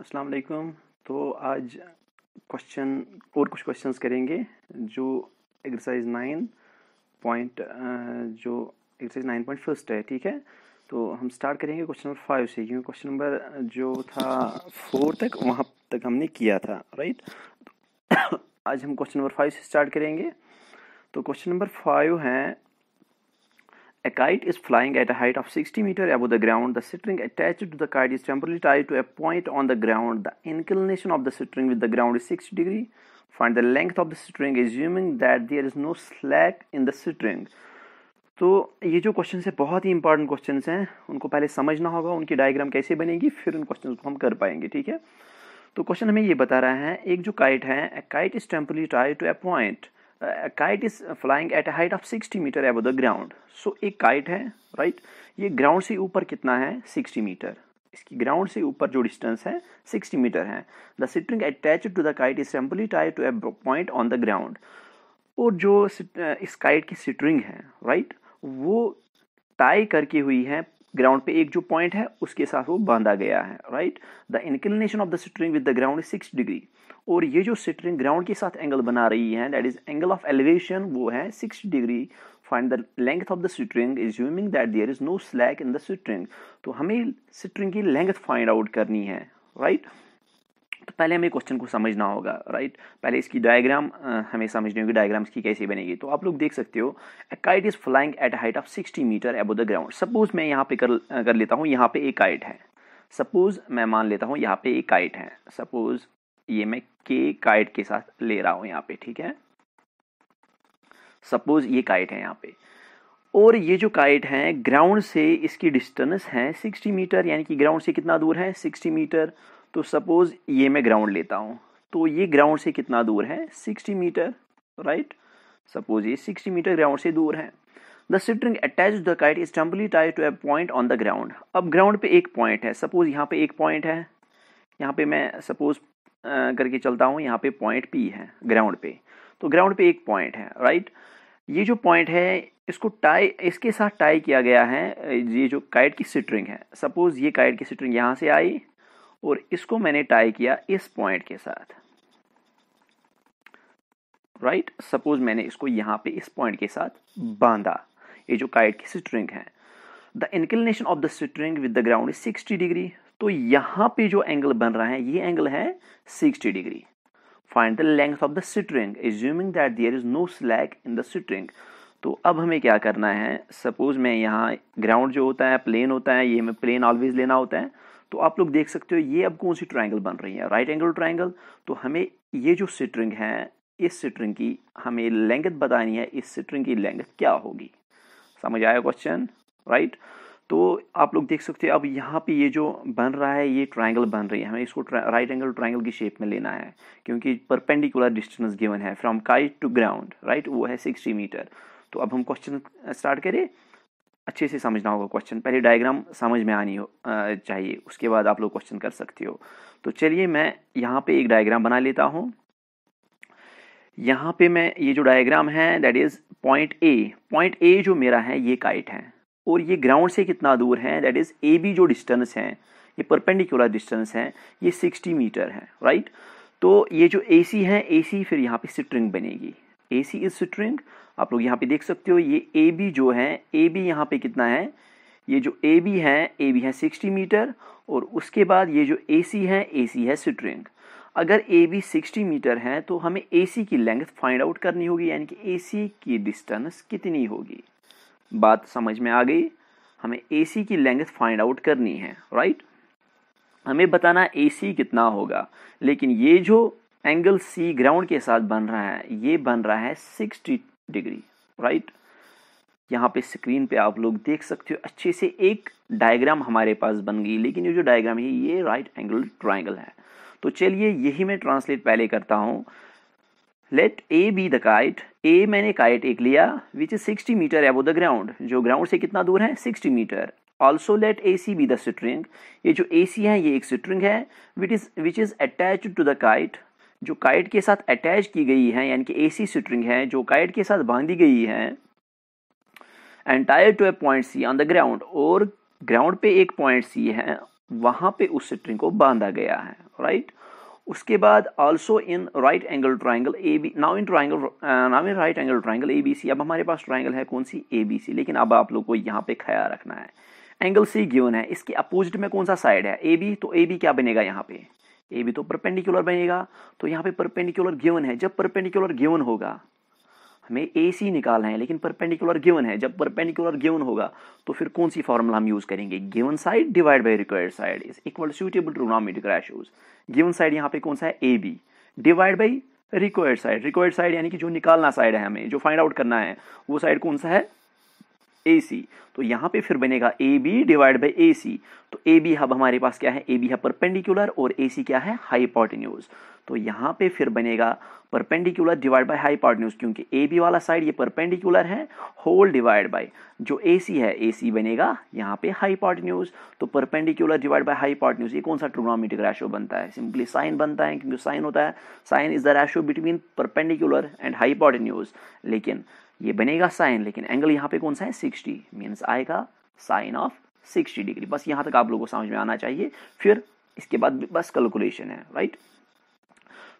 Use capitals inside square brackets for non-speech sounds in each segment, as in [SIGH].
अस्सलाम वालेकुम तो आज क्वेश्चन और कुछ क्वेश्चंस करेंगे जो एक्सरसाइज नाइन पॉइंट जो एक्सरसाइज नाइन पॉइंट फर्स्ट है ठीक है तो हम स्टार्ट करेंगे क्वेश्चन नंबर फाइव से क्योंकि क्वेश्चन नंबर जो था फोर तक वहाँ तक हमने किया था राइट [COUGHS] आज हम क्वेश्चन नंबर फाइव से स्टार्ट करेंगे तो क्वेश्चन नंबर फाइव है A kite is flying at a height of 60 meter above the ground. The string attached to the kite is temporarily tied to a point on the ground. The inclination of the string with the ground is 60 degree. Find the length of the string assuming that there is no slack in the string. तो ये जो question है बहुत ही important question हैं उनको पहले समझना होगा उनकी डायग्राम कैसे बनेगी फिर उन क्वेश्चन को हम कर पाएंगे ठीक है तो क्वेश्चन हमें ये बता रहा है एक जो काइट है kite is temporarily tied to a point a kite is flying at a height of 60 meter above the ground. So एक kite है right? ये ground से ऊपर कितना है 60 meter. इसकी ground से ऊपर जो distance है 60 meter है. The string attached to the kite is simply tied to a point on the ground. और जो इस kite की string है right? वो tie करके हुई है ग्राउंड पे एक जो पॉइंट है उसके साथ वो बांधा गया है right the inclination of the string with the ground is six degree और ये जो सिटरिंग ग्राउंड के साथ एंगल बना रही है that is angle of elevation वो है six degree find the length of the string assuming that there is no slack in the string तो हमें सिटरिंग की लेंथ फाइंड आउट करनी है राइट right? तो पहले हमें क्वेश्चन को समझना होगा राइट right? पहले इसकी डायग्राम हमें समझनी होगी डायग्राम इसकी कैसे बनेगी तो आप लोग देख सकते हो a kite is flying at height of 60 metre above the ground suppose मैं यहाँ पे कर कर लेता हूँ यहाँ पे एक काइट है सपोज मैं मान लेता हूँ यहाँ पे एक काइट है सपोज ये मैं के काइट के साथ ले रहा हूं यहाँ पे ठीक है सपोज ये काइट है यहाँ पे और ये जो काइट है ग्राउंड से इसकी डिस्टेंस है 60 मीटर यानी कि ग्राउंड से कितना दूर है 60 मीटर तो सपोज ये मैं ग्राउंड लेता हूं तो ये ग्राउंड से कितना दूर है 60 मीटर राइट सपोज ये 60 मीटर ग्राउंड से दूर है the string attach the kite is temporarily tied to a point on the ground अब ग्राउंड पे एक पॉइंट है सपोज यहाँ पे एक पॉइंट है यहाँ पे मैं सपोज करके चलता हूँ यहाँ पे पॉइंट पी है ग्राउंड पे तो ग्राउंड पे एक पॉइंट है राइट ये जो पॉइंट है इसको टाई इसके साथ टाई किया गया है ये जो काइट की सिटरिंग है सपोज़ ये काइट की सिटरिंग यहाँ से आई और इसको मैंने टाई किया इस पॉइंट के साथ राइट right? सपोज मैंने इसको यहाँ पे इस पॉइंट के साथ बांधा ये जो काइट की सिटरिंग है the inclination of the string with the ground is sixty degree तो यहां पे जो एंगल बन रहा है ये एंगल है 60 degree find the length of the string assuming that there is no slack in the string तो अब हमें क्या करना है सपोज मैं यहाँ ग्राउंड जो होता है प्लेन होता है ये हमें प्लेन ऑलवेज लेना होता है तो आप लोग देख सकते हो ये अब कौन सी ट्राइंगल बन रही है राइट एंगल ट्राइंगल तो हमें ये जो सिट्रिंग है इस सिट्रिंग की हमें लेंगत बतानी है इस सिट्रिंग की लेंगत क्या होगी समझ आया क्वेश्चन राइट right? तो आप लोग देख सकते हैं अब यहाँ पे ये जो बन रहा है ये ट्रायंगल बन रही है हमें इसको राइट एंगल ट्रायंगल की शेप में लेना है क्योंकि परपेंडिकुलर डिस्टेंस गिवन है from kite to ground right वो है सिक्सटी मीटर तो अब हम क्वेश्चन स्टार्ट करें अच्छे से समझना होगा क्वेश्चन पहले डायग्राम समझ में आनी हो चाहिए उसके बाद आप लोग क्वेश्चन कर सकते हो तो चलिए मैं यहाँ पे एक डायग्राम बना लेता हूँ यहाँ पे मैं ये जो डायग्राम है that is point A point A जो मेरा है ये काइट है और ये ग्राउंड से कितना दूर है दैट इज ए बी जो डिस्टेंस है ये परपेंडिकुलर डिस्टेंस है ये सिक्सटी मीटर है राइट तो ये जो ए सी है ए सी फिर यहाँ पे स्ट्रिंग बनेगी ए सी इज स्ट्रिंग आप लोग यहाँ पे देख सकते हो ये ए बी जो है ए बी यहाँ पे कितना है ये जो ए बी है ए बी है सिक्सटी मीटर और उसके बाद ये जो ए सी है ए सी है स्ट्रिंग अगर ए बी सिक्सटी मीटर है तो हमें ए सी की लेंथ फाइंड आउट करनी होगी यानी कि ए सी की डिस्टेंस कितनी होगी बात समझ में आ गई हमें ए सी की लेंथ फाइंड आउट करनी है राइट हमें बताना ए सी कितना होगा लेकिन ये जो एंगल सी ग्राउंड के साथ बन रहा है ये बन रहा है सिक्सटी डिग्री राइट यहाँ पे स्क्रीन पे आप लोग देख सकते हो अच्छे से एक डायग्राम हमारे पास बन गई लेकिन ये जो डायग्राम है ये राइट एंगल ट्राइंगल है तो चलिए यही मैं ट्रांसलेट पहले करता हूँ let A B the kite A मैंने काइट एक लिया which is sixty metre above the ground जो ग्राउंड से कितना दूर है sixty metre also let A C B the string ये जो ए सी है ये एक स्ट्रिंग है which is which is attach to the kite जो काइट के साथ अटैच की गई है यानी कि ए सी स्ट्रिंग है जो काइट के साथ बांधी गई है and tied to a point C on the ground और ग्राउंड पे एक पॉइंट सी है वहां पे उस स्ट्रिंग को बांधा गया है राइट right? उसके बाद also in right angle triangle A B now in triangle now in right angle triangle A B C अब हमारे पास ट्राइंगल है कौन सी ए बी सी लेकिन अब आप लोग को यहाँ पे ख्याल रखना है एंगल सी गिवन है इसके अपोजिट में कौन सा साइड है ए बी तो ए बी क्या बनेगा यहाँ पे ए बी तो परपेंडिकुलर बनेगा तो यहाँ पे परपेंडिकुलर गिवन है जब परपेंडिकुलर गिवन होगा हमें ए सी निकालना है लेकिन परपेंडिकुलर गिवन है जब परपेंडिकुलर गिवन होगा तो फिर कौन सी फॉर्मूला हम यूज करेंगे given side divide by required side is equal suitable trigonometric ratios given side यहाँ पे कौन सा है A B divide by required side required side यानी कि जो निकालना साइड है हमें जो फाइंड आउट करना है वो साइड कौन सा है ए सी तो यहाँ पे फिर बनेगा A B divide by A C तो ए बी हब हमारे पास क्या है ए बी हब परपेंडिकुलर और ए सी क्या है हाईपोटेन्यूज तो यहाँ पे फिर बनेगा परपेंडिकुलर डिवाइड बाई हाईपोटेन्यूज क्योंकि ए बी वाला साइड ये परपेंडिकुलर है होल डिवाइड बाई जो ए सी है ए सी बनेगा यहाँ पे हाईपोटेन्यूज तो परपेंडिकुलर डिवाइड बाई हाईपोटेन्यूज ये कौन सा ट्रोग्नोमेट्रिक रेशो बनता है सिंपली साइन बनता है क्योंकि साइन होता है sine is the ratio between perpendicular and hypotenuse लेकिन ये बनेगा साइन लेकिन एंगल यहाँ पे कौन सा है सिक्सटी मीन्स आएगा साइन ऑफ सिक्सटी डिग्री बस यहाँ तक आप लोगों को समझ में आना चाहिए फिर इसके बाद बस कैलकुलेशन है राइट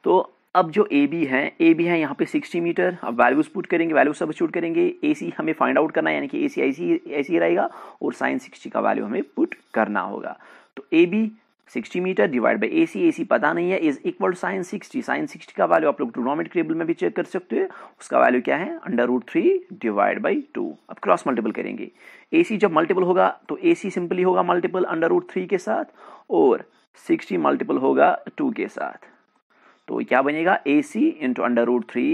तो अब जो ए बी है ए बी है यहाँ पे 60 मीटर अब वैल्यूज पुट करेंगे वैल्यू सब शूट करेंगे ए सी हमें फाइंड आउट करना है यानी कि ए सी आई सी ए सी रहेगा और साइन 60 का वैल्यू हमें पुट करना होगा तो A B 60 metre divide by A C A C पता नहीं है is equal to sine 60 sine 60 का वैल्यू आप लोग ट्रोनोमेट टेबल में भी चेक कर सकते हो उसका वैल्यू क्या है under root three divide by two अब क्रॉस मल्टीपल करेंगे ए सी जब मल्टीपल होगा तो ए सी सिंपली होगा मल्टीपल अंडर रूट थ्री के साथ और 60 मल्टीपल होगा टू के साथ तो क्या बनेगा A C into under root three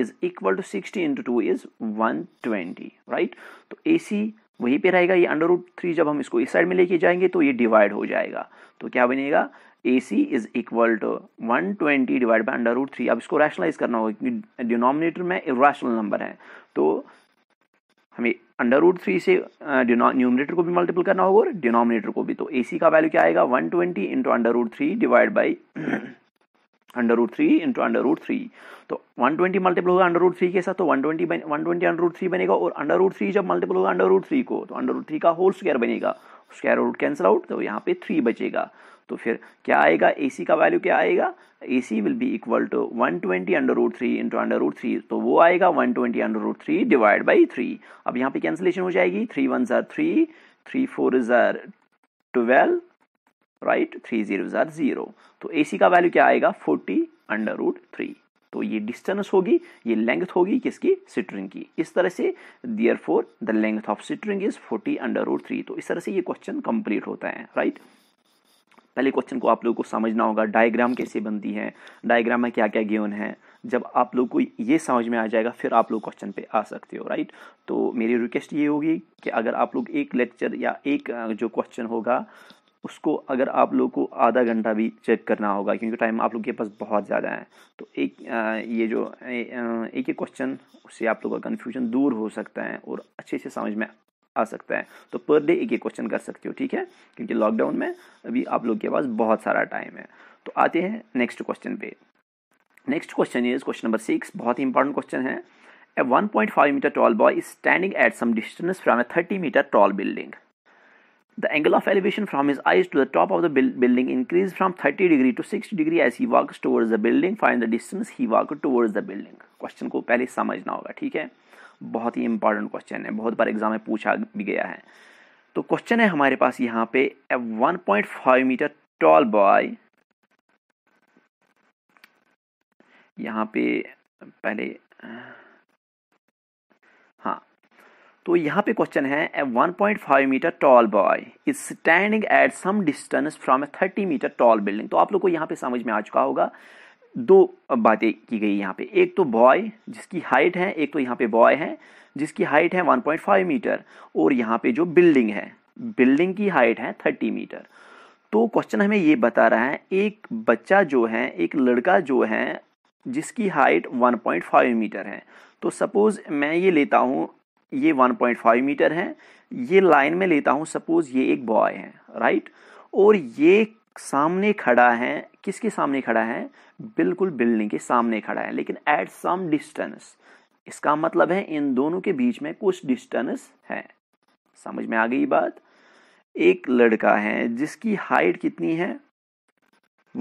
is equal to sixty into two is one twenty right तो ए सी वहीं पे रहेगा ये अंडर रूट थ्री जब हम इसको इस साइड में लेके जाएंगे तो ये डिवाइड हो जाएगा तो क्या बनेगा A C is equal to one twenty divide by under root three अब इसको रैशनलाइज करना होगा क्योंकि डिनोमिनेटर में इेशनल नंबर है तो हमें अंडर रूट थ्री से न्यूमिनेटर को भी मल्टीपल करना होगा और डिनोमिनेटर को भी तो ए सी का वैल्यू क्या आएगा one twenty into under root three divide by under root three into under root three तो वन ट्वेंटी मल्टीपल होगा अंडर रूट थ्री के साथ तो one twenty one twenty under root three बनेगा और अंडर रूट थ्री जब multiple होगा under root three को तो अंडर रूट थ्री का होल स्क्वायर बनेगा स्क्वायर रूट कैंसिल आउट तो यहाँ पे थ्री बचेगा तो फिर क्या आएगा ए सी का वैल्यू क्या आएगा A C will be equal to one twenty under root three into under root three तो वो आएगा one twenty under root three divide by three अब यहाँ पे कैंसिलेशन हो जाएगी थ्री वन ज़ार थ्री थ्री फोर ज़ार twelve right three zero are zero तो ए का वैल्यू क्या आएगा फोर्टी अंडर रूट थ्री तो ये डिस्टेंस होगी ये लेंथ होगी किसकी सिट्रिंग की इस तरह से therefore the length of string is forty under root three तो इस तरह से ये क्वेश्चन कंप्लीट होता है राइट पहले क्वेश्चन को आप लोगों को समझना होगा डायग्राम कैसे बनती है डायग्राम में क्या क्या गेवन है जब आप लोग को ये समझ में आ जाएगा फिर आप लोग क्वेश्चन पे आ सकते हो राइट तो मेरी रिक्वेस्ट ये होगी कि अगर आप लोग एक लेक्चर या एक जो क्वेश्चन होगा उसको अगर आप लोग को आधा घंटा भी चेक करना होगा क्योंकि टाइम आप लोग के पास बहुत ज़्यादा है तो एक ये जो एक एक क्वेश्चन उससे आप लोग का कन्फ्यूजन दूर हो सकता है और अच्छे से समझ में आ सकता है तो पर डे एक एक क्वेश्चन कर सकते हो ठीक है क्योंकि लॉकडाउन में अभी आप लोग के पास बहुत सारा टाइम है तो आते हैं नेक्स्ट क्वेश्चन पे next question is question number six बहुत ही इंपॉर्टेंट क्वेश्चन है a point five metre tall boy is standing at some distance from a thirty metre tall building The angle of elevation from his eyes to the top of the building increased from 30 degree to 60 degree as he walks towards the building. Find the distance he walked towards the building. Question को पहले समझना होगा ठीक है बहुत ही important question है बहुत बार एग्जाम में पूछा भी गया है तो क्वेश्चन है हमारे पास यहाँ पे ए 1.5 मीटर टॉल बॉय यहाँ पे पहले हाँ तो यहाँ पे क्वेश्चन है a 1.5 metre tall boy is standing at some distance from a 30 metre tall building तो आप लोग को यहाँ पे समझ में आ चुका होगा दो बातें की गई यहाँ पे एक तो बॉय जिसकी हाइट है एक तो यहाँ पे बॉय है जिसकी हाइट है 1.5 मीटर और यहाँ पे जो बिल्डिंग है बिल्डिंग की हाइट है 30 मीटर तो क्वेश्चन हमें ये बता रहा है एक बच्चा जो है एक लड़का जो है जिसकी हाइट 1.5 मीटर है तो सपोज़ मैं ये लेता हूँ ये 1.5 मीटर है ये लाइन में लेता हूँ सपोज ये एक बॉय है राइट और ये सामने खड़ा है किसके सामने खड़ा है बिल्कुल बिल्डिंग के सामने खड़ा है लेकिन एट सम डिस्टेंस इसका मतलब है इन दोनों के बीच में कुछ डिस्टेंस है समझ में आ गई बात एक लड़का है जिसकी हाइट कितनी है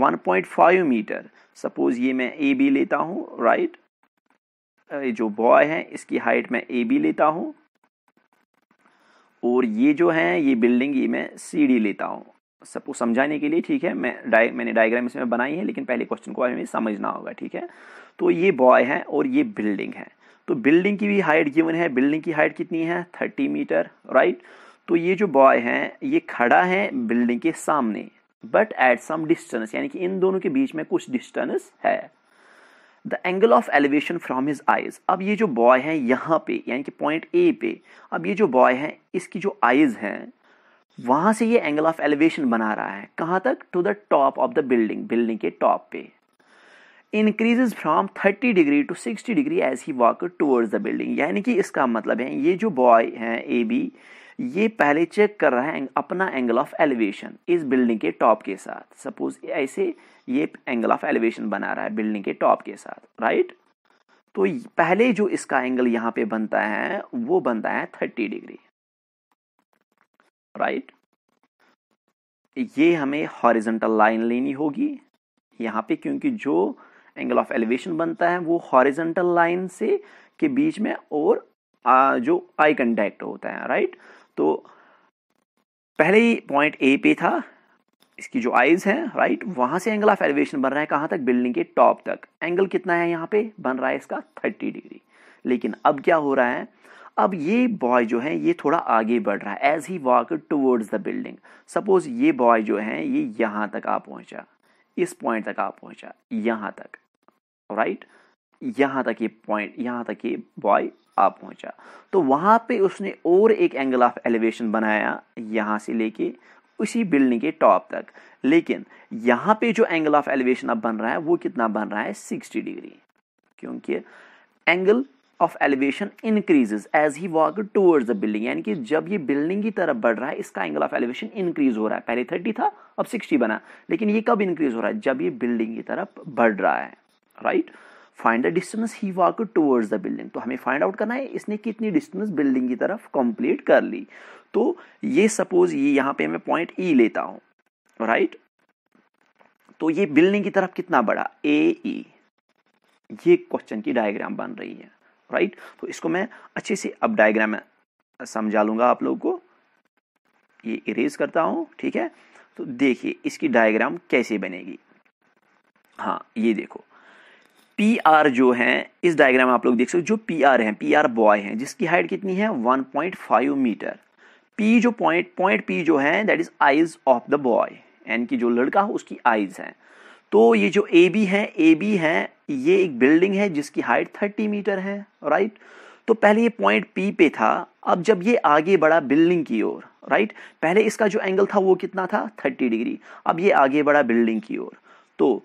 1.5 मीटर सपोज ये मैं ए बी लेता हूँ राइट जो बॉय है इसकी हाइट मैं ए बी लेता हूँ और ये जो है ये बिल्डिंग ये मैं सी डी लेता हूँ सबको समझाने के लिए ठीक है मैं डाय मैंने डायग्राम इसमें बनाई है लेकिन पहले क्वेश्चन को हमें समझना होगा ठीक है तो ये बॉय है और ये बिल्डिंग है तो बिल्डिंग की भी हाइट गिवन है बिल्डिंग की हाइट कितनी है थर्टी मीटर राइट तो ये जो बॉय है ये खड़ा है बिल्डिंग के सामने बट एट सम डिस्टेंस यानी कि इन दोनों के बीच में कुछ डिस्टेंस है the angle of elevation from his eyes अब ये जो बॉय है यहाँ पे यानी कि पॉइंट ए पे अब ये जो बॉय है इसकी जो आइज हैं वहाँ से ये एंगल ऑफ एलिवेशन बना रहा है कहाँ तक to the top of the building building के टॉप पे increases from thirty degree to sixty degree as he walk towards the building यानी कि इसका मतलब है ये जो बॉय है ए बी ये पहले चेक कर रहा है अपना एंगल ऑफ एलिवेशन इस बिल्डिंग के टॉप के साथ सपोज ऐसे ये एंगल ऑफ एलिवेशन बना रहा है बिल्डिंग के टॉप के साथ राइट तो पहले जो इसका एंगल यहां पे बनता है वो बनता है थर्टी डिग्री राइट ये हमें हॉरिजेंटल लाइन लेनी होगी यहाँ पे क्योंकि जो एंगल ऑफ एलिवेशन बनता है वो हॉरिजेंटल लाइन से के बीच में और जो आई कंटेक्ट होता है राइट तो पहले ही पॉइंट ए पे था इसकी जो आइज है राइट वहां से एंगल ऑफ एलिवेशन बन रहा है कहां तक बिल्डिंग के टॉप तक एंगल कितना है यहां पे बन रहा है इसका थर्टी डिग्री लेकिन अब क्या हो रहा है अब ये बॉय जो है ये थोड़ा आगे बढ़ रहा है as he walk towards the building suppose ये बॉय जो है ये यहां तक आ पहुंचा इस पॉइंट तक आ पहुंचा यहां तक राइट यहां तक ये पॉइंट यहां तक ये बॉय आ पहुंचा तो वहां पे उसने और एक एंगल ऑफ एलिवेशन बनाया यहां से लेके उसी बिल्डिंग के टॉप तक लेकिन यहां पे जो एंगल ऑफ एलिवेशन अब बन रहा है वो कितना बन रहा है सिक्सटी डिग्री क्योंकि angle of elevation increases as he walk towards the building यानी कि जब ये बिल्डिंग की तरफ बढ़ रहा है इसका एंगल ऑफ एलिवेशन इंक्रीज हो रहा है पहले थर्टी था अब सिक्सटी बना लेकिन ये कब इंक्रीज हो रहा है जब ये बिल्डिंग की तरफ बढ़ रहा है right right? Find the distance he walk towards the building तो हमें फाइंड आउट करना है इसने कितनी डिस्टेंस बिल्डिंग की तरफ कंप्लीट कर ली तो ये सपोज ये यहाँ पे मैं पॉइंट ई e लेता हूँ राइट तो ये बिल्डिंग की तरफ कितना बड़ा ए ई e. ये क्वेश्चन की डायग्राम बन रही है राइट तो इसको मैं अच्छे से अब डायग्राम समझा लूंगा आप लोगों को ये इरेज करता हूँ ठीक है तो देखिए इसकी डायग्राम कैसे बनेगी हाँ ये देखो पी आर जो है इस डायग्राम में आप लोग देख सकते हो जो पी आर है पी आर बॉय है जिसकी हाइट कितनी है 1.5 मीटर पी जो पॉइंट पॉइंट पी जो है that is eyes of the boy and की जो लड़का है उसकी आइज है तो ये जो ए बी है ए बी है ये एक बिल्डिंग है जिसकी हाइट 30 मीटर है राइट तो पहले ये पॉइंट पी पे था अब जब ये आगे बढ़ा बिल्डिंग की ओर राइट पहले इसका जो एंगल था वो कितना था 30 डिग्री अब ये आगे बढ़ा बिल्डिंग की ओर तो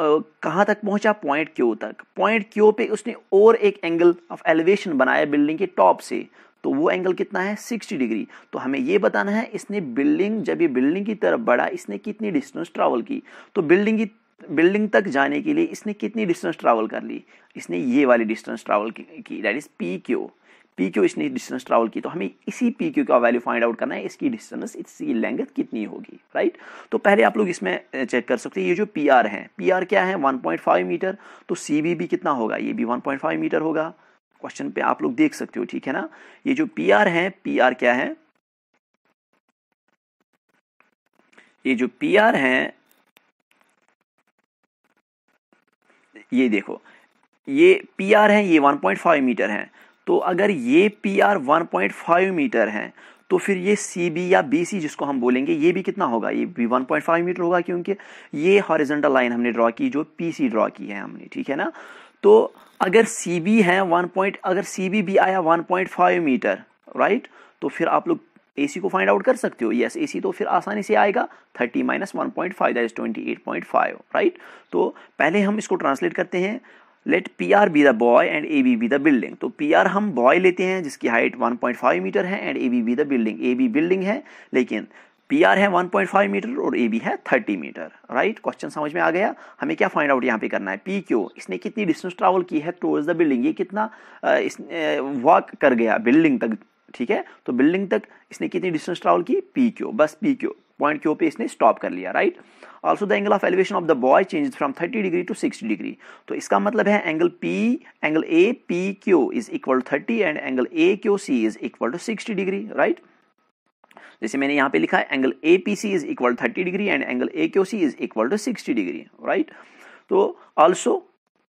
कहाँ तक पहुँचा पॉइंट क्यू तक पॉइंट क्यू पे उसने और एक एंगल ऑफ एलिवेशन बनाया बिल्डिंग के टॉप से तो वो एंगल कितना है 60 डिग्री तो हमें ये बताना है इसने बिल्डिंग जब ये बिल्डिंग की तरफ बढ़ा इसने कितनी डिस्टेंस ट्रैवल की तो बिल्डिंग की बिल्डिंग तक जाने के लिए इसने कितनी डिस्टेंस ट्रैवल कर ली इसने ये वाली डिस्टेंस ट्रैवल की that is P Q P Q इसने डिस्टेंस ट्रैवल की तो हमें इसी पी क्यू का वैल्यू फाइंड आउट करना है इसकी डिस्टेंस इसकी लेंथ कितनी होगी राइट तो पहले आप लोग इसमें चेक कर सकते हैं ये जो पी आर है पी आर क्या है 1.5 मीटर तो सी बी भी कितना होगा ये भी 1.5 मीटर होगा क्वेश्चन पे आप लोग देख सकते हो ठीक है ना ये जो पी आर है पी आर क्या है ये जो पी आर है ये देखो ये पी आर है ये 1.5 मीटर है तो अगर ये P R one point five metre है तो फिर ये सी बी या बी सी जिसको हम बोलेंगे ये भी कितना होगा ये भी वन पॉइंट फाइव मीटर होगा क्योंकि ये हॉरिजेंटल लाइन हमने ड्रॉ की जो पी सी ड्रॉ की है हमने ठीक है ना तो अगर सी बी है वन पॉइंट अगर सी बी भी आया one point five metre right तो फिर आप लोग ए सी को फाइंड आउट कर सकते हो यस ए सी तो फिर आसानी से आएगा thirty minus one point five that is twenty eight point five right तो पहले हम इसको ट्रांसलेट करते हैं let P R be the boy and A B be the building तो पी आर हम बॉय लेते हैं जिसकी हाइट 1.5 मीटर है and A B be the building A B building है लेकिन पी आर है 1.5 मीटर और ए बी है 30 मीटर राइट क्वेश्चन समझ में आ गया हमें क्या फाइंड आउट यहाँ पे करना है पी क्यू इसने कितनी डिस्टेंस ट्रैवल की है टूवर्ड्स द बिल्डिंग ये कितना वॉक कर गया बिल्डिंग तक ठीक है तो बिल्डिंग तक इसने कितनी डिस्टेंस ट्रैवल की पी क्यू बस पी क्यू पॉइंट क्यू पे इसने स्टॉप कर लिया right also the angle of elevation of the boy change from thirty degree to sixty degree तो इसका मतलब है angle P angle A P Q is equal to thirty and angle A Q C is equal to sixty degree right जैसे मैंने यहां पे लिखा है angle A P C is equal to thirty degree and angle A Q C is equal to sixty degree right तो also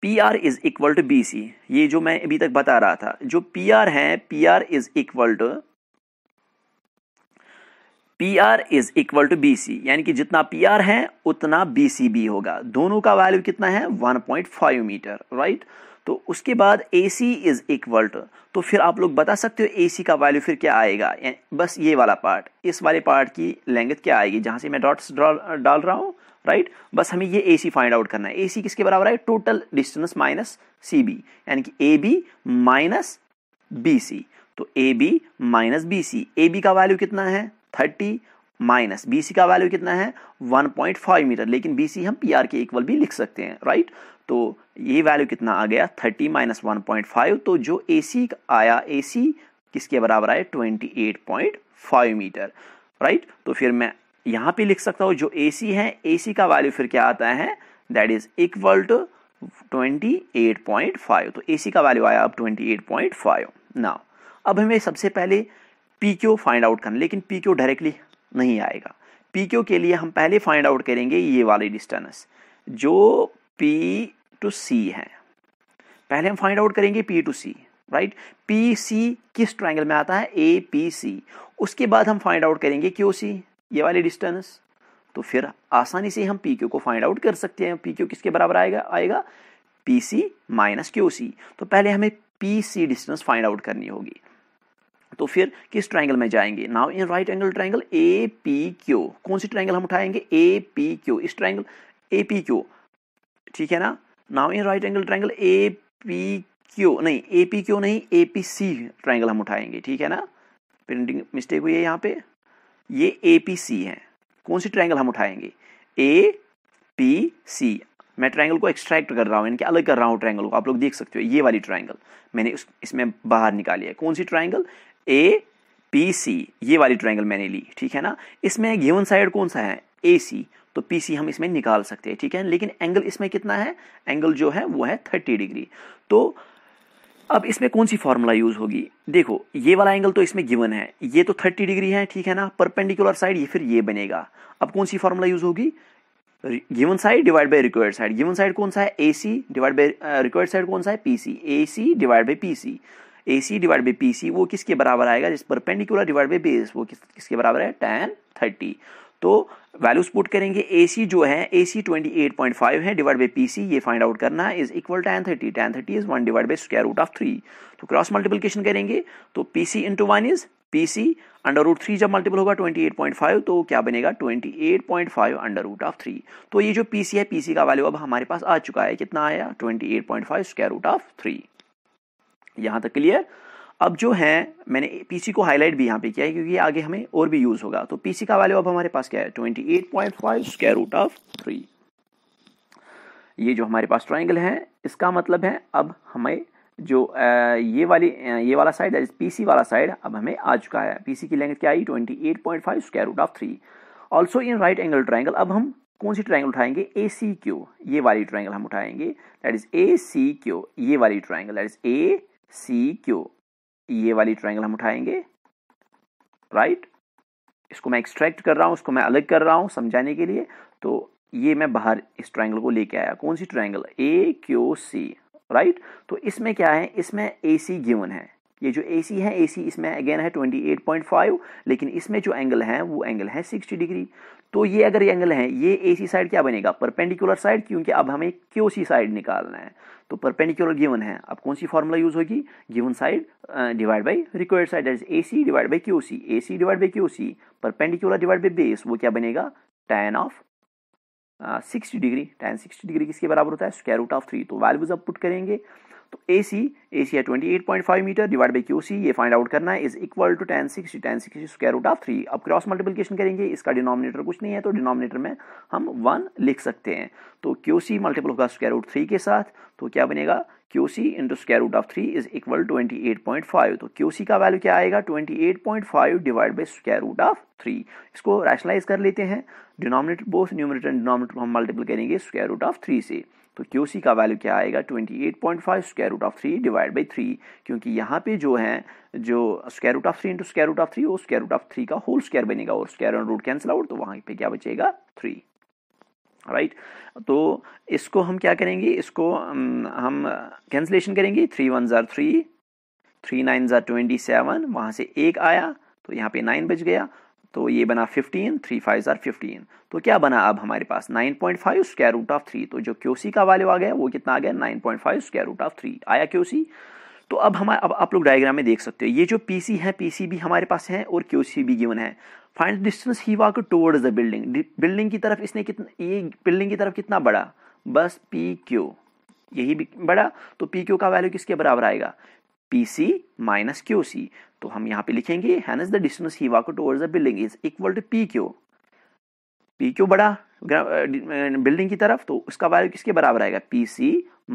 P R is equal to B C ये जो मैं अभी तक बता रहा था जो पी आर है P R is equal to P R is equal to B C यानी कि जितना पी आर है उतना बी सी बी होगा दोनों का वैल्यू कितना है 1.5 मीटर राइट तो उसके बाद A C is equal to तो फिर आप लोग बता सकते हो ए सी का वैल्यू फिर क्या आएगा बस ये वाला पार्ट इस वाले पार्ट की लेंथ क्या आएगी जहाँ से मैं डॉट्स डाल रहा हूँ राइट right? बस हमें ये ए सी फाइंड आउट करना है ए सी किसके बराबर है total distance minus C B यानी कि A B minus B C तो A B minus B C A B का वैल्यू कितना है थर्टी माइनस बी का वैल्यू कितना है 1.5 मीटर लेकिन बी हम पी के इक्वल भी लिख सकते हैं राइट तो ये वैल्यू कितना आ गया 30 माइनस वन तो जो ए आया ए किसके बराबर आया 28.5 मीटर राइट तो फिर मैं यहाँ पे लिख सकता हूँ जो ए है ए का वैल्यू फिर क्या आता है that is equal to five तो ए का वैल्यू आया अब फाइव नाउ अब हमें सबसे पहले पी क्यू फाइंड आउट करना लेकिन पी क्यू डायरेक्टली नहीं आएगा पी क्यू के लिए हम पहले फाइंड आउट करेंगे ये वाली डिस्टेंस जो पी टू सी है पहले हम फाइंड आउट करेंगे P to C right P C किस ट्राइंगल में आता है ए पी सी उसके बाद हम फाइंड आउट करेंगे क्यू सी ये वाली डिस्टेंस तो फिर आसानी से हम पी क्यू को फाइंड आउट कर सकते हैं पी क्यू किसके बराबर आएगा आएगा P C minus Q C तो पहले हमें P C distance find out करनी होगी तो फिर किस ट्राइंगल में जाएंगे now in right angle triangle A P Q कौन सी ट्राइंगल हम उठाएंगे ए पी क्यू इस ट्राइंगल ए पी क्यू ठीक है ना now in right angle triangle A P Q नहीं ए पी क्यू नहीं ए पी सी ट्राइंगल हम उठाएंगे ठीक है ना प्रिंटिंग मिस्टेक हुई है यहाँ पे ये ए पी सी है कौन सी ट्राइंगल हम उठाएंगे ए पी सी मैं ट्राइंगल को एक्सट्रैक्ट कर रहा हूँ इनके अलग कर रहा हूँ ट्राइंगल को आप लोग देख सकते हो ये वाली ट्राइंगल मैंने इसमें बाहर निकाली है कौन सी ट्राइंगल ए पी सी ये वाली ट्राइंगल मैंने ली ठीक है ना इसमें गिवन साइड कौन सा है ए सी तो पी सी हम इसमें निकाल सकते हैं ठीक है लेकिन एंगल इसमें कितना है एंगल जो है वो है थर्टी डिग्री तो अब इसमें कौन सी फॉर्मूला यूज होगी देखो ये वाला एंगल तो इसमें गिवन है ये तो थर्टी डिग्री है ठीक है ना परपेंडिकुलर साइड ये फिर ये बनेगा अब कौन सी फॉर्मूला यूज होगी given side divide by required side given side कौन सा है A C divide by required side कौन सा है P C A C divide by P C A C divide by P C वो किसके बराबर आएगा जिस पर पेंडिकुलर डिवाइड बाई बेस वो किस किसके बराबर है टेन थर्टी तो वैल्यूज पुट करेंगे ए सी जो है A C twenty eight point five है डिवाइड बाई पी सी ये फाइंड आउट करना is equal tan thirty tan thirty is one divide by square root of three तो cross multiplication करेंगे तो P C into one is P C under root three जब multiple होगा twenty eight point five तो क्या बनेगा twenty eight point five under root of three तो ये जो पी सी है पी सी का वैल्यू अब हमारे पास आ चुका है कितना आया twenty eight point five square root of three यहाँ तक क्लियर अब जो है मैंने पीसी को हाईलाइट भी यहाँ पे किया है क्योंकि आगे हमें और भी यूज होगा तो पीसी का वैल्यू अब हमारे पास क्या है twenty eight point five square root of three ये जो हमारे पास ट्राइंगल है इसका मतलब है अब हमें जो ये वाली ये वाला साइड है पीसी वाला साइड अब हमें आ चुका है पीसी की लेंथ क्या आई twenty eight point five square root of three also in right angle triangle अब हम कौन सी ट्राइंगल उठाएंगे ए सी क्यू ये वाली ट्राइंगल हम उठाएंगे that is A C Q ये वाली triangle that is A C Q ये वाली ट्राइंगल हम उठाएंगे राइट इसको मैं एक्सट्रैक्ट कर रहा हूँ इसको मैं अलग कर रहा हूँ समझाने के लिए तो ये मैं बाहर इस ट्राइंगल को लेके आया कौन सी triangle A Q C right तो इसमें क्या है इसमें ए सी गिवन है ये जो ए सी है ए सी इसमें अगेन है 28.5 लेकिन इसमें जो एंगल है वो एंगल है 60 डिग्री तो ये अगर ये एंगल है ये ए सी साइड क्या बनेगा परपेंडिकुलर साइड क्योंकि अब हमें क्यू सी साइड निकालना है तो परपेंडिकुलर गिवन है अब कौन सी फॉर्मूला यूज होगी given side divide by required side that A C divide by Q C A C divide by Q C perpendicular divide by base वो क्या बनेगा tan of sixty degree tan sixty degree किसके बराबर होता है square root of three तो values अब put करेंगे तो ए सी ए सी है twenty eight point five metre divide by Q C ये फाइंड आउट करना है is equal to tan six tan six square root of three अब cross multiplication करेंगे इसका डिनोमिनेटर कुछ नहीं है तो डिनोमिनेटर में हम वन लिख सकते हैं तो क्यू सी मल्टीपल होगा स्क्वायर रूट थ्री के साथ तो क्या बनेगा Q C into square root of three is equal twenty eight point five तो क्यू सी का वैल्यू क्या आएगा twenty eight point five divide by square root of three इसको रैशनलाइज कर लेते हैं denominator both numerator and denominator को हम मल्टीपल करेंगे स्क्वायर रूट ऑफ थ्री से तो क्यू सी का वैल्यू क्या आएगा 28.5 square root of three divide by three क्योंकि यहाँ पे जो है जो square root of three into square root of three वो स्क्वायर रूट ऑफ थ्री का होल स्क्वायर बनेगा और स्क्वायर रूट कैंसिल आउट तो वहाँ पे क्या बचेगा थ्री राइट right? तो इसको हम क्या करेंगे इसको हम कैंसिलेशन करेंगे थ्री वन ज़ार थ्री थ्री नाइन ज़ार ट्वेंटी सेवन वहाँ से एक आया तो यहाँ पे नाइन बच गया तो ये बना 15 थ्री फाइव आर फिफ्टीन तो क्या बना अब हमारे पास 9.5 point five square root of three तो जो क्यूसी का वैल्यू आ गया वो कितना आ गया 9.5 point five square root of three आया क्यूसी तो अब हमारे अब आप लोग डायग्राम में देख सकते हो ये जो पीसी है पीसी भी हमारे पास है और क्यूसी भी गिवन है find distance he walk towards the building building की तरफ इसने कितना ये बिल्डिंग की तरफ कितना बड़ा बस पी क्यू यही बड़ा तो पी क्यू का वैल्यू किसके बराबर आएगा P C minus Q C तो हम यहाँ पे लिखेंगे hence the distance he walk towards the building is equal to P Q P Q बड़ा बिल्डिंग की तरफ तो उसका वैल्यू किसके बराबर आएगा P C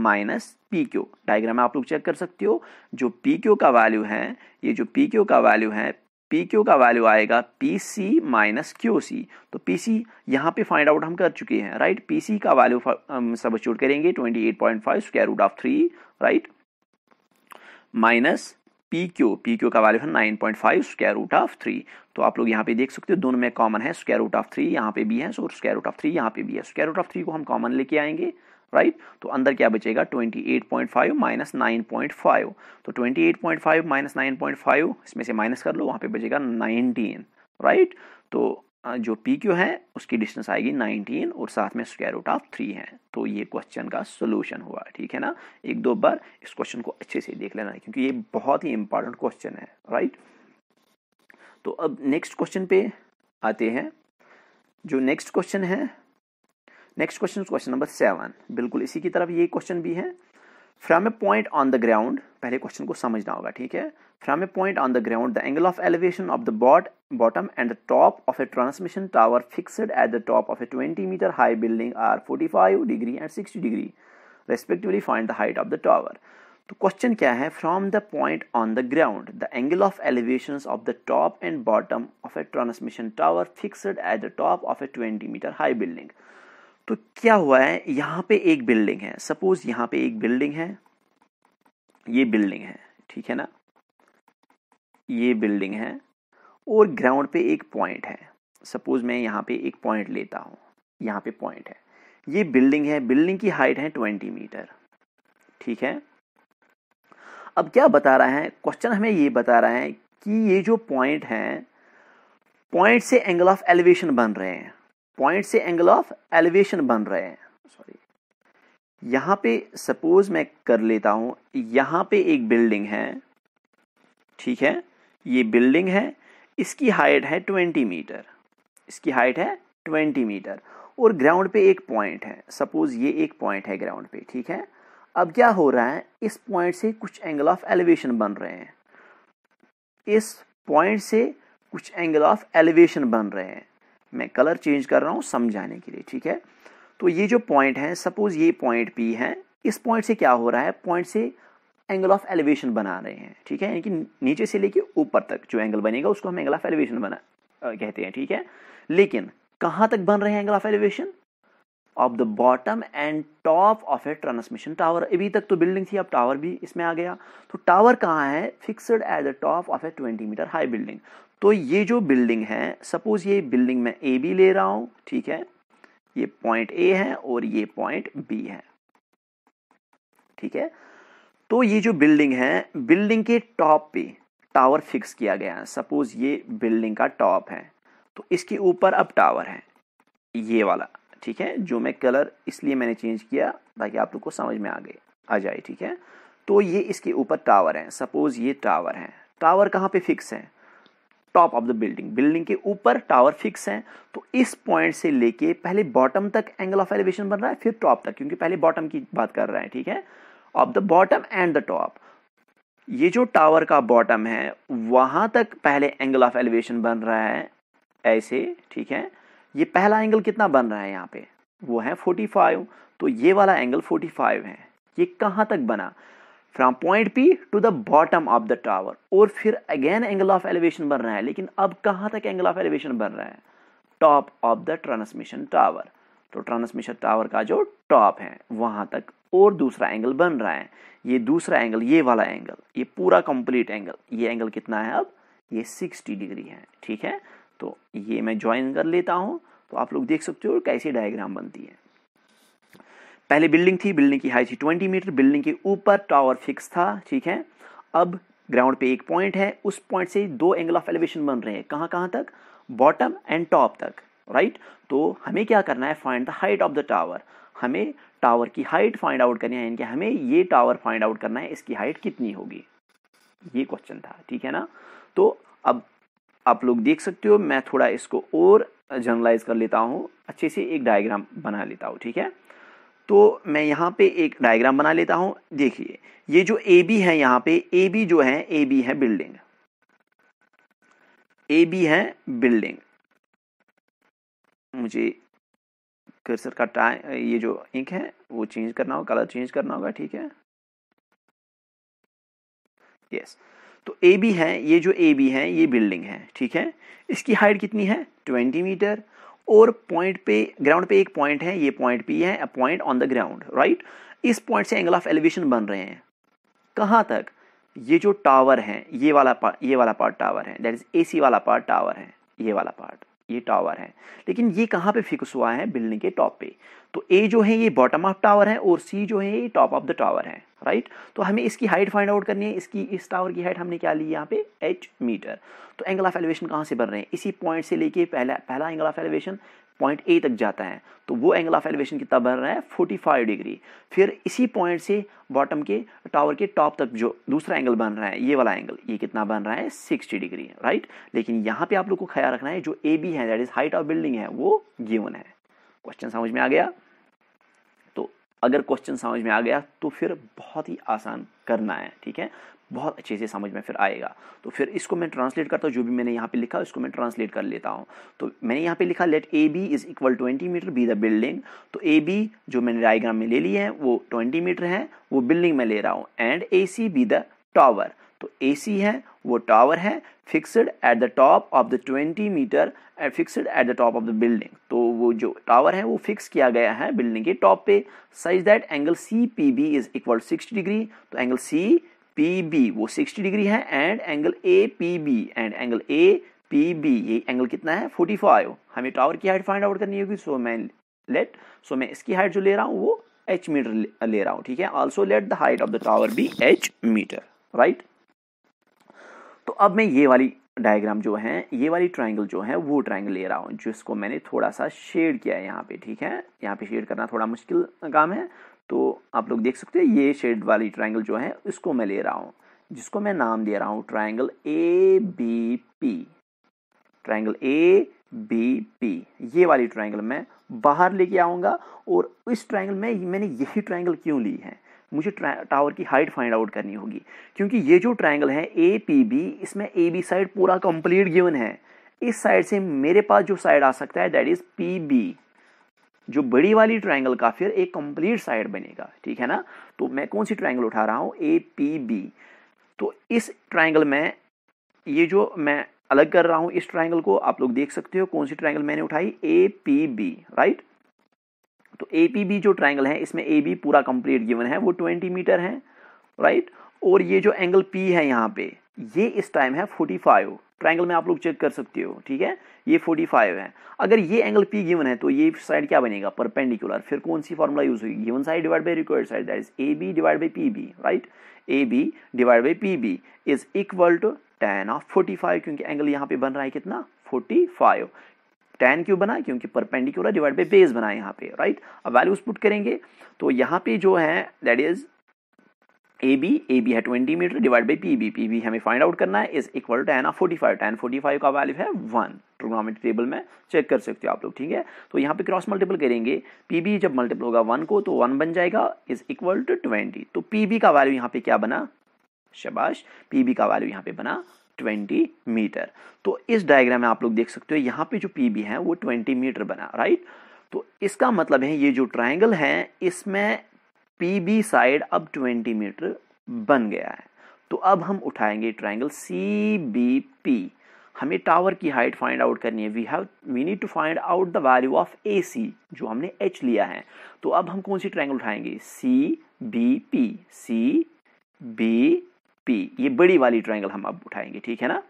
minus P Q diagram आप लोग चेक कर सकते हो जो पी क्यू का वैल्यू है ये जो पी क्यू का वैल्यू है पी क्यू का वैल्यू आएगा P C minus Q C तो पी सी यहाँ पे फाइंड आउट हम कर चुके हैं राइट पी सी का वैल्यू सब सब्सिट्यूट करेंगे twenty eight point five square root of three right minus P Q P Q का वैल्यू है nine point five square root of three तो आप लोग यहाँ पे देख सकते हो दोनों में कॉमन है स्क्वायर रूट ऑफ थ्री यहाँ पे भी है और स्क्वायर रूट ऑफ थ्री यहाँ पे भी है स्क्वायर रूट ऑफ थ्री को हम कॉमन लेके आएंगे राइट right? तो अंदर क्या बचेगा 28.5 माइनस 9.5 तो 28.5 माइनस 9.5 इसमें से माइनस कर लो वहाँ पे बचेगा 19 राइट right? तो जो पी क्यू है उसकी डिस्टेंस आएगी 19 और साथ में स्क्वायर रूट ऑफ थ्री है तो ये क्वेश्चन का सोल्यूशन हुआ ठीक है ना एक दो बार इस क्वेश्चन को अच्छे से देख लेना क्योंकि ये बहुत ही इंपॉर्टेंट क्वेश्चन है राइट तो अब नेक्स्ट क्वेश्चन पे आते हैं जो नेक्स्ट क्वेश्चन है next question question number seven बिल्कुल इसी की तरफ ये क्वेश्चन भी है from a point on the ground पहले क्वेश्चन को समझना होगा ठीक है from a point on the ground the angle of elevation of the bot bottom and the top of a transmission tower fixed at the top of a twenty metre high building are forty five degree and sixty degree respectively find the height of the tower तो question क्या है from the point on the ground the angle of elevation of the top and bottom of a transmission tower fixed at the top of a twenty metre high building तो क्या हुआ है यहां पे एक बिल्डिंग है सपोज यहां पे एक बिल्डिंग है ये बिल्डिंग है ठीक है ना ये बिल्डिंग है और ग्राउंड पे एक पॉइंट है सपोज मैं यहां पे एक पॉइंट लेता हूं यहाँ पे पॉइंट है ये बिल्डिंग है बिल्डिंग की हाइट है ट्वेंटी मीटर ठीक है अब क्या बता रहा है क्वेश्चन हमें ये बता रहा है कि ये जो पॉइंट है पॉइंट से एंगल ऑफ एलिवेशन बन रहे हैं पॉइंट से एंगल ऑफ एलिवेशन बन रहे हैं सॉरी यहां पे सपोज मैं कर लेता हूं यहां पे एक बिल्डिंग है ठीक है ये बिल्डिंग है इसकी हाइट है ट्वेंटी मीटर इसकी हाइट है ट्वेंटी मीटर और ग्राउंड पे एक पॉइंट है सपोज ये एक पॉइंट है ग्राउंड पे ठीक है अब क्या हो रहा है इस पॉइंट से कुछ एंगल ऑफ एलिवेशन बन रहे हैं इस पॉइंट से कुछ एंगल ऑफ एलिवेशन बन रहे हैं मैं कलर चेंज कर रहा हूँ समझाने के लिए ठीक है तो ये जो पॉइंट है सपोज ये पॉइंट पी है इस पॉइंट से क्या हो रहा है पॉइंट से एंगल ऑफ एलिवेशन बना रहे हैं ठीक है यानी कि नीचे से लेके ऊपर तक जो एंगल बनेगा उसको हम एंगल ऑफ एलिवेशन बना आ, कहते हैं ठीक है लेकिन कहाँ तक बन रहे हैं angle of elevation of the bottom and top of a transmission tower अभी तक तो बिल्डिंग थी अब टावर भी इसमें आ गया तो टावर कहाँ है fixed at the top of a twenty metre high building तो ये जो बिल्डिंग है सपोज ये बिल्डिंग मैं ए बी ले रहा हूं ठीक है ये पॉइंट ए है और ये पॉइंट बी है ठीक है तो ये जो बिल्डिंग है बिल्डिंग के टॉप पे टावर फिक्स किया गया है सपोज ये बिल्डिंग का टॉप है तो इसके ऊपर अब टावर है ये वाला ठीक है जो मैं कलर इसलिए मैंने चेंज किया ताकि आप लोग को समझ में आ गए आ जाए ठीक है तो ये इसके ऊपर टावर है सपोज ये टावर है टावर कहाँ पे फिक्स है top of the building building के ऊपर टावर फिक्स है तो इस पॉइंट से लेके पहले बॉटम तक एंगल ऑफ एलिवेशन बन रहा है फिर टॉप तक क्योंकि पहले बॉटम की बात कर रहे हैं ठीक है of the bottom and the top ये जो टावर का बॉटम है वहां तक पहले एंगल ऑफ एलिवेशन बन रहा है ऐसे ठीक है ये पहला एंगल कितना बन रहा है यहाँ पे वो है 45 तो ये वाला एंगल 45 है ये कहां तक बना from point P to the bottom of the tower और फिर अगेन एंगल ऑफ एलिवेशन बन रहा है लेकिन अब कहाँ तक एंगल ऑफ एलिवेशन बन रहा है top of the transmission tower तो ट्रांसमिशन टावर का जो टॉप है वहां तक और दूसरा एंगल बन रहा है ये दूसरा एंगल ये वाला एंगल ये पूरा कंप्लीट एंगल ये एंगल कितना है अब ये 60 डिग्री है ठीक है तो ये मैं ज्वाइन कर लेता हूँ तो आप लोग देख सकते हो कैसी डायग्राम बनती है पहले बिल्डिंग थी बिल्डिंग की हाइट थी ट्वेंटी मीटर बिल्डिंग के ऊपर टावर फिक्स था ठीक है अब ग्राउंड पे एक पॉइंट है उस पॉइंट से दो एंगल ऑफ एलिवेशन बन रहे हैं कहां कहां तक बॉटम एंड टॉप तक राइट तो हमें क्या करना है find the height of the tower हमें टावर की हाइट फाइंड आउट करनी है यानी हमें ये टावर फाइंड आउट करना है इसकी हाइट कितनी होगी ये क्वेश्चन था ठीक है ना तो अब आप लोग देख सकते हो मैं थोड़ा इसको और जर्नलाइज कर लेता हूँ अच्छे से एक डायग्राम बना लेता हूँ ठीक है तो मैं यहाँ पे एक डायग्राम बना लेता हूँ देखिए ये जो ए बी है यहाँ पे ए बी जो है ए बी है बिल्डिंग ए बी है बिल्डिंग मुझे कर्सर का टाइम ये जो इंक है वो चेंज करना होगा कलर चेंज करना होगा ठीक है यस तो ए बी है ये जो ए बी है ये बिल्डिंग है ठीक है इसकी हाइट कितनी है ट्वेंटी मीटर और पॉइंट पे ग्राउंड पे एक पॉइंट है ये पॉइंट पी है point on the ground right इस पॉइंट से एंगल ऑफ एलिवेशन बन रहे हैं कहां तक ये जो टावर है ये वाला ये वाला पार्ट टावर है दैट इज ए वाला पार्ट टावर है ये वाला पार्ट ये टावर है लेकिन ये कहाँ पे फिक्स हुआ है बिल्डिंग के टॉप पे तो ए जो है ये बॉटम ऑफ टावर है और सी जो है ये टॉप ऑफ द टावर है राइट तो हमें इसकी हाइट फाइंड आउट करनी है इसकी इस टावर की हाइट हमने क्या ली यहाँ पे एच मीटर तो एंगल ऑफ एलिवेशन कहाँ से बन रहे हैं इसी पॉइंट से लेके पहला पहला angle of elevation point A तक जाता है तो वो एंगल ऑफ एलिवेशन कितना बन रहा है 45 डिग्री फिर इसी पॉइंट से बॉटम के टावर के टॉप तक जो दूसरा एंगल बन रहा है ये वाला एंगल ये कितना बन रहा है सिक्सटी डिग्री राइट लेकिन यहाँ पे आप लोग को ख्याल रखना है जो ए बी है that is height of building है वो गिवन है क्वेश्चन समझ में आ गया तो अगर क्वेश्चन समझ में आ गया तो फिर बहुत ही आसान करना है ठीक है बहुत अच्छे से समझ में फिर आएगा तो फिर इसको मैं ट्रांसलेट करता हूँ जो भी मैंने यहाँ पे लिखा उसको मैं ट्रांसलेट कर लेता हूँ तो मैंने यहाँ पे लिखा let A B is equal twenty metre be the building तो ए बी जो मैंने डायग्राम में ले लिया है वो ट्वेंटी मीटर है वो बिल्डिंग में ले रहा हूँ and A C B the tower तो ए सी है वो टावर है fixed at the top of the twenty metre and fixed at the top of the building तो वो जो टावर है वो फिक्स किया गया है बिल्डिंग के टॉप पे such that angle C P B is equal sixty degree तो एंगल सी पी बी वो 60 डिग्री है and angle A P B and angle A P B ये एंगल कितना है 45 हमें टावर की हाइट फाइंड आउट करनी होगी सो मैं लेट सो मैं इसकी हाइट जो ले रहा हूँ वो एच मीटर ले रहा हूँ ठीक है also let the height of the tower be H metre right तो अब मैं ये वाली डायग्राम जो है ये वाली ट्राइंगल जो है वो ट्राइंगल ले रहा हूँ जिसको मैंने थोड़ा सा शेड किया है यहाँ पे ठीक है यहाँ पे शेड करना थोड़ा मुश्किल काम है तो आप लोग देख सकते हैं ये शेड वाली ट्राइंगल जो है इसको मैं ले रहा हूँ जिसको मैं नाम दे रहा हूँ triangle A B P triangle A B P ये वाली ट्राइंगल मैं बाहर लेके आऊँगा और इस ट्राइंगल में मैंने यही ट्राइंगल क्यों ली है मुझे टावर की हाइट फाइंड आउट करनी होगी क्योंकि ये जो ट्राइंगल है ए पी बी इसमें ए बी साइड पूरा कंप्लीट गिवन है इस साइड से मेरे पास जो साइड आ सकता है दैट इज़ पी बी जो बड़ी वाली ट्राइंगल का फिर एक कंप्लीट साइड बनेगा ठीक है ना तो मैं कौन सी ट्राइंगल उठा रहा हूँ ए पी बी तो इस ट्राइंगल में ये जो मैं अलग कर रहा हूं इस ट्राइंगल को आप लोग देख सकते हो कौन सी ट्राइंगल मैंने उठाई ए पी बी राइट तो ए पी बी जो ट्राइंगल है इसमें ए बी पूरा कंप्लीट गिवन है वो ट्वेंटी मीटर है राइट और ये जो एंगल पी है यहाँ पे ये इस टाइम है फोर्टी फाइव ट्राइंगल में आप लोग चेक कर सकते हो ठीक है ये 45 है अगर ये एंगल पी गिवन है तो ये साइड क्या बनेगा परपेंडिकुलर फिर कौन सी फॉर्मूला यूज होगी given side divide by required side that is A B divide by P B right A B divide by P B is equal to tan of forty five क्योंकि angle यहाँ पे बन रहा है कितना forty five ten क्यों बना क्योंकि परपेंडिकुलर डिवाइड बाई बेस बना है यहाँ पे राइट अब वैल्यूज पुट करेंगे तो यहाँ पे जो है that is A B A B है twenty metre divide by P B P B हमें फाइंड आउट करना है इज इक्वल टू एन of forty five tan forty five का वैल्यू है वन ट्रोग्रामेट्री टेबल में चेक कर सकते हो आप लोग ठीक है तो यहाँ पे क्रॉस मल्टीपल करेंगे पी बी जब मल्टीपल होगा वन को तो वन बन जाएगा इज इक्वल टू ट्वेंटी तो पी बी का वैल्यू यहाँ पे क्या बना शबाश पी बी का वैल्यू यहाँ पे बना ट्वेंटी मीटर तो इस डायग्राम में आप लोग देख सकते हो यहाँ पे जो पी बी है वो ट्वेंटी मीटर बना राइट तो इसका मतलब है ये जो ट्राइंगल है इसमें पी बी साइड अब 20 मीटर बन गया है तो अब हम उठाएंगे ट्राइंगल सी बी पी हमें टावर की हाइट फाइंड आउट करनी है we have we need to find out the value of A C जो हमने एच लिया है तो अब हम कौन सी ट्राइंगल उठाएंगे C B P C B P ये बड़ी वाली ट्राइंगल हम अब उठाएंगे ठीक है ना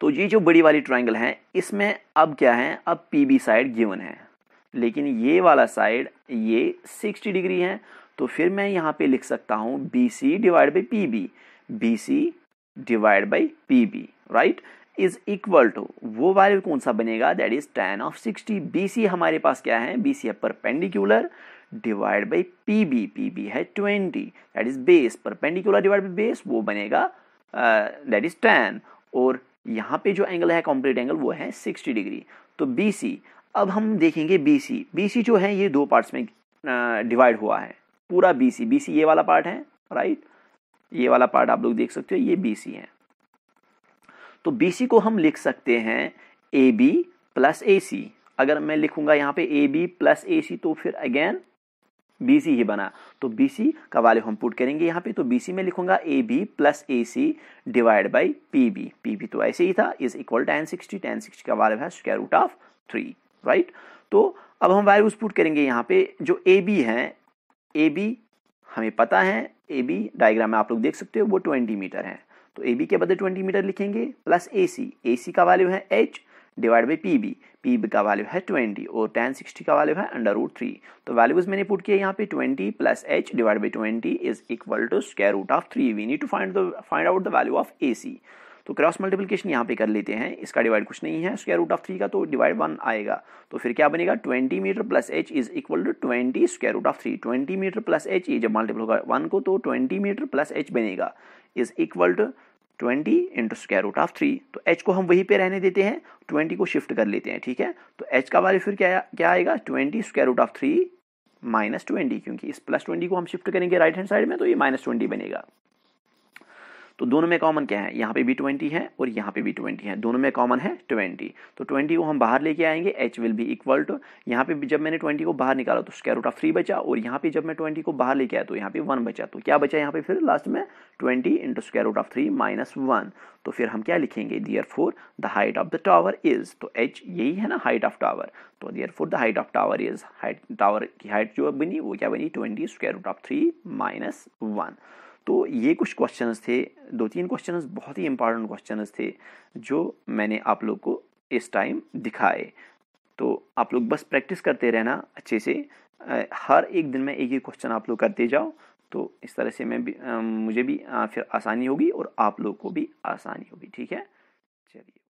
तो ये जो बड़ी वाली ट्राइंगल है इसमें अब क्या है अब पी बी साइड गिवन है लेकिन ये वाला साइड ये 60 डिग्री है तो फिर मैं यहाँ पे लिख सकता हूँ B C divide by P B B C divide by P B right is equal to वो वैल्यू कौन सा बनेगा that is tan of 60 B C हमारे पास क्या है B C perpendicular divide by P B P B है twenty that is base perpendicular divide by base वो बनेगा दैट इज टेन और यहाँ पे जो एंगल है कॉम्प्लीट एंगल वो है सिक्सटी डिग्री तो बी सी अब हम देखेंगे बी सी बी सी जो है ये दो पार्ट्स में डिवाइड हुआ है पूरा बी सी बी सी ये वाला पार्ट है राइट ये वाला पार्ट आप लोग देख सकते हो ये बी सी है तो बी सी को हम लिख सकते हैं ए बी प्लस ए सी अगर मैं लिखूंगा यहाँ पे ए बी प्लस ए सी तो फिर अगेन बी सी ही बना तो बी सी का वाले हम पुट करेंगे यहाँ पे तो बी सी में लिखूंगा A B plus A C divide by P B P B तो ऐसे ही था is equal tan sixty tan sixty का वाले है square root of three right तो अब हम वायर पुट करेंगे यहाँ पे जो ए बी है ए बी हमें पता है ए बी डायग्राम में आप लोग देख सकते हो वो ट्वेंटी मीटर है तो ए बी के बदले ट्वेंटी मीटर लिखेंगे plus A C A C का वैल्यू है H divide by P B P B का वैल्यू है ट्वेंटी और टेन सिक्सटी का वैल्यू है अंडर रूट थ्री तो वैल्यूज मैंने पुट किया यहाँ पे twenty plus H divide by twenty is equal to square root of three we need to find the find out the value of A C तो cross multiplication यहाँ पे कर लेते हैं इसका डिवाइड कुछ नहीं है स्क्वायर रूट ऑफ थ्री का तो डिवाइड वन आएगा तो फिर क्या बनेगा twenty metre plus H is equal to twenty square root of three twenty metre plus H ये जब मल्टीपल होगा वन को तो ट्वेंटी मीटर प्लस एच बनेगा is equal to twenty into square root of three तो H को हम वहीं पे रहने देते हैं ट्वेंटी को शिफ्ट कर लेते हैं ठीक है तो एच का वाले फिर क्या क्या आएगा twenty square root of three minus twenty क्योंकि इस प्लस ट्वेंटी को हम शिफ्ट करेंगे राइट हैंड साइड में तो ये माइनस ट्वेंटी बनेगा तो दोनों में कॉमन क्या है यहाँ पे भी ट्वेंटी है और यहाँ पे भी ट्वेंटी है दोनों में कॉमन है ट्वेंटी तो ट्वेंटी को हम बाहर लेके आएंगे एच विल भी इक्वल टू यहाँ पे जब मैंने ट्वेंटी को बाहर निकाला तो स्क्वायर रूट ऑफ थ्री बचा और यहाँ पे जब मैं ट्वेंटी को बाहर लेके आया तो यहाँ पे वन बचा तो क्या बचा यहाँ पे फिर लास्ट में twenty into square root of three minus one तो फिर हम क्या लिखेंगे therefore the height of the tower is तो एच यही है ना हाइट ऑफ टावर तो therefore the height of tower is height tower की हाइट जो बनी वो क्या बनी twenty square root of three minus one तो ये कुछ क्वेश्चंस थे दो तीन क्वेश्चंस बहुत ही इम्पॉर्टेंट क्वेश्चंस थे जो मैंने आप लोग को इस टाइम दिखाए तो आप लोग बस प्रैक्टिस करते रहना अच्छे से हर एक दिन में एक एक क्वेश्चन आप लोग करते जाओ तो इस तरह से मैं भी आ, मुझे भी आ, फिर आसानी होगी और आप लोग को भी आसानी होगी ठीक है चलिए